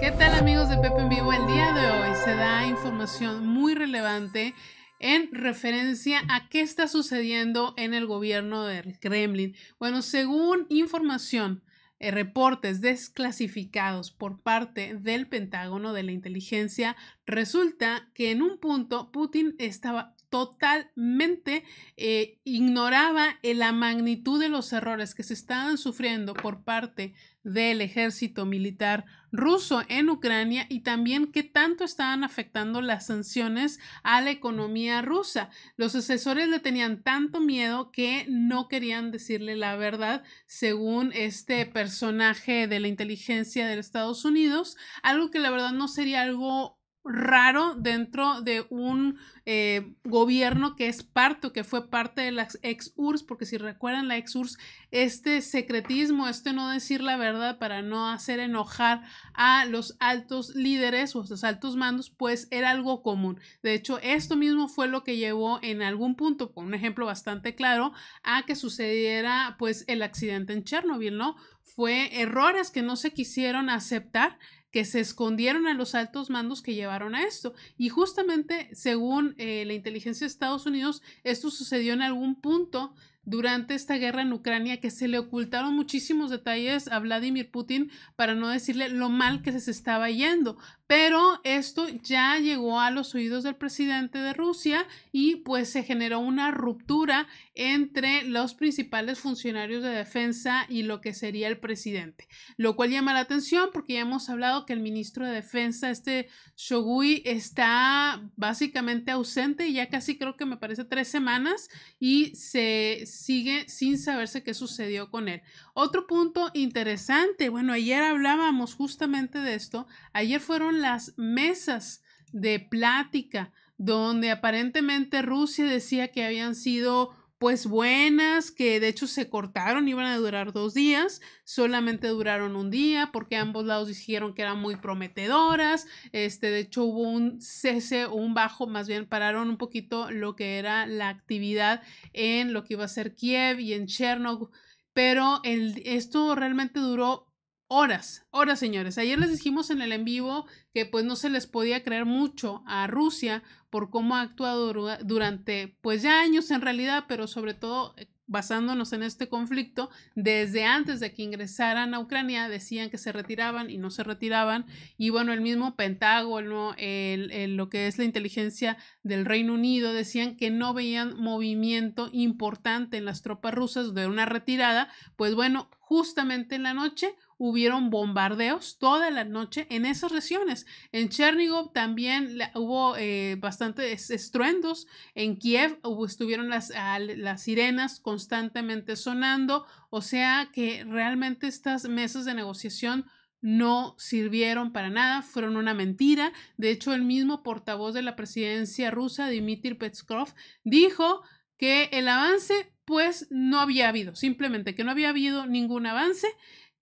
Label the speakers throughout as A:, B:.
A: ¿Qué tal amigos de Pepe en Vivo? El día de hoy se da información muy relevante en referencia a qué está sucediendo en el gobierno del Kremlin. Bueno, según información, eh, reportes desclasificados por parte del Pentágono de la inteligencia, resulta que en un punto Putin estaba totalmente eh, ignoraba eh, la magnitud de los errores que se estaban sufriendo por parte del ejército militar ruso en Ucrania y también qué tanto estaban afectando las sanciones a la economía rusa. Los asesores le tenían tanto miedo que no querían decirle la verdad, según este personaje de la inteligencia de Estados Unidos, algo que la verdad no sería algo raro dentro de un eh, gobierno que es parte o que fue parte de la ex URSS, porque si recuerdan la ex URSS, este secretismo, este no decir la verdad para no hacer enojar a los altos líderes o a los altos mandos, pues era algo común. De hecho, esto mismo fue lo que llevó en algún punto, con un ejemplo bastante claro, a que sucediera pues el accidente en Chernobyl, ¿no? Fue errores que no se quisieron aceptar que se escondieron a los altos mandos que llevaron a esto. Y justamente, según eh, la inteligencia de Estados Unidos, esto sucedió en algún punto durante esta guerra en Ucrania que se le ocultaron muchísimos detalles a Vladimir Putin para no decirle lo mal que se estaba yendo, pero esto ya llegó a los oídos del presidente de Rusia y pues se generó una ruptura entre los principales funcionarios de defensa y lo que sería el presidente, lo cual llama la atención porque ya hemos hablado que el ministro de defensa, este Shogui, está básicamente ausente ya casi creo que me parece tres semanas y se sigue sin saberse qué sucedió con él. Otro punto interesante, bueno, ayer hablábamos justamente de esto, ayer fueron las mesas de plática donde aparentemente Rusia decía que habían sido pues buenas, que de hecho se cortaron, iban a durar dos días, solamente duraron un día porque ambos lados dijeron que eran muy prometedoras, este, de hecho hubo un cese o un bajo, más bien pararon un poquito lo que era la actividad en lo que iba a ser Kiev y en Chernobyl, pero el, esto realmente duró horas, horas señores. Ayer les dijimos en el en vivo que pues no se les podía creer mucho a Rusia por cómo ha actuado durante pues ya años en realidad, pero sobre todo eh, basándonos en este conflicto, desde antes de que ingresaran a Ucrania decían que se retiraban y no se retiraban. Y bueno, el mismo Pentágono, lo que es la inteligencia del Reino Unido, decían que no veían movimiento importante en las tropas rusas de una retirada. Pues bueno, justamente en la noche hubieron bombardeos toda la noche en esas regiones. En Chernigov también hubo eh, bastantes estruendos. En Kiev estuvieron las, ah, las sirenas constantemente sonando. O sea que realmente estas mesas de negociación no sirvieron para nada, fueron una mentira. De hecho, el mismo portavoz de la presidencia rusa, Dmitry Peskov, dijo que el avance pues no había habido, simplemente que no había habido ningún avance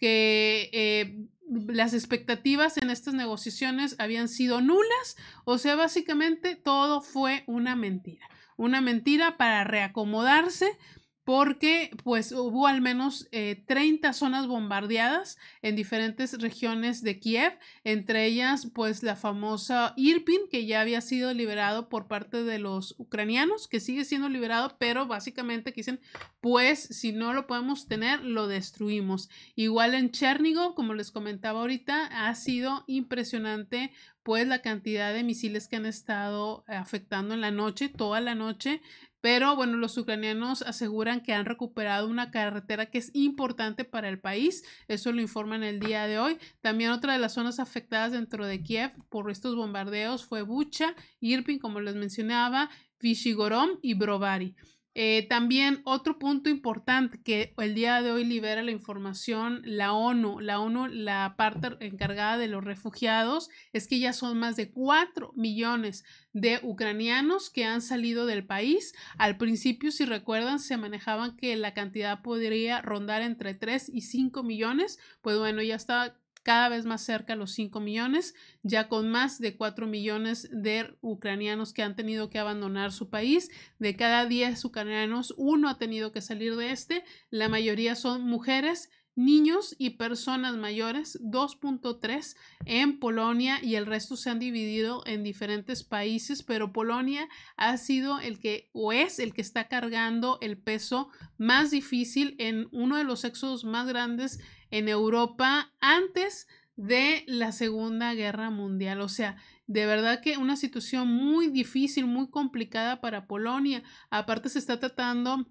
A: que eh, las expectativas en estas negociaciones habían sido nulas, o sea, básicamente todo fue una mentira, una mentira para reacomodarse porque pues hubo al menos 30 eh, zonas bombardeadas en diferentes regiones de Kiev, entre ellas pues la famosa Irpin, que ya había sido liberado por parte de los ucranianos, que sigue siendo liberado, pero básicamente que dicen, pues si no lo podemos tener, lo destruimos. Igual en Chernigo, como les comentaba ahorita, ha sido impresionante pues la cantidad de misiles que han estado eh, afectando en la noche, toda la noche, pero bueno, los ucranianos aseguran que han recuperado una carretera que es importante para el país. Eso lo informan el día de hoy. También otra de las zonas afectadas dentro de Kiev por estos bombardeos fue Bucha, Irpin, como les mencionaba, Vishigorom y Brovary. Eh, también otro punto importante que el día de hoy libera la información la ONU, la ONU, la parte encargada de los refugiados, es que ya son más de 4 millones de ucranianos que han salido del país. Al principio, si recuerdan, se manejaban que la cantidad podría rondar entre 3 y 5 millones, pues bueno, ya está cada vez más cerca los 5 millones, ya con más de 4 millones de ucranianos que han tenido que abandonar su país. De cada 10 ucranianos, uno ha tenido que salir de este. La mayoría son mujeres, niños y personas mayores, 2.3 en Polonia y el resto se han dividido en diferentes países, pero Polonia ha sido el que o es el que está cargando el peso más difícil en uno de los éxodos más grandes en Europa antes de la Segunda Guerra Mundial. O sea, de verdad que una situación muy difícil, muy complicada para Polonia. Aparte se está tratando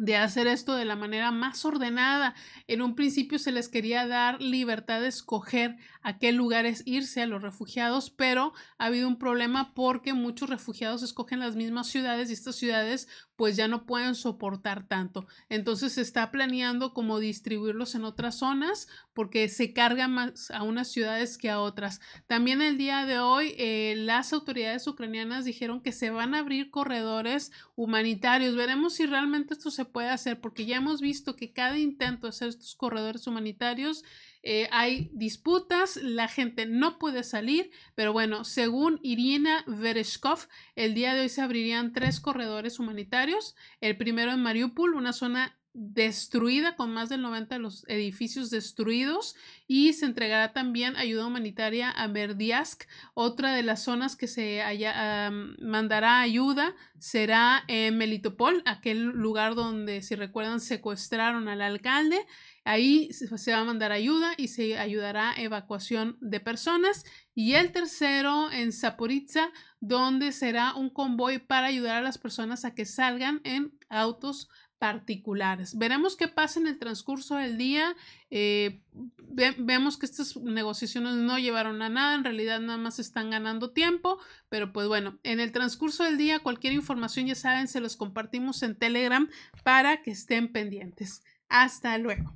A: de hacer esto de la manera más ordenada. En un principio se les quería dar libertad de escoger a qué lugares irse a los refugiados, pero ha habido un problema porque muchos refugiados escogen las mismas ciudades y estas ciudades pues ya no pueden soportar tanto. Entonces se está planeando cómo distribuirlos en otras zonas porque se carga más a unas ciudades que a otras. También el día de hoy eh, las autoridades ucranianas dijeron que se van a abrir corredores humanitarios. Veremos si realmente esto se puede hacer, porque ya hemos visto que cada intento de hacer estos corredores humanitarios eh, hay disputas, la gente no puede salir, pero bueno, según Irina Vereshkov, el día de hoy se abrirían tres corredores humanitarios. El primero en Mariupol, una zona destruida con más del 90 los edificios destruidos y se entregará también ayuda humanitaria a Verdiask. Otra de las zonas que se mandará ayuda será en Melitopol, aquel lugar donde, si recuerdan, secuestraron al alcalde. Ahí se pues, va a mandar ayuda y se ayudará a evacuación de personas. Y el tercero en Zaporizhia, donde será un convoy para ayudar a las personas a que salgan en autos particulares. Veremos qué pasa en el transcurso del día. Eh, vemos que estas negociaciones no llevaron a nada, en realidad nada más están ganando tiempo, pero pues bueno, en el transcurso del día cualquier información ya saben, se los compartimos en Telegram para que estén pendientes. Hasta luego.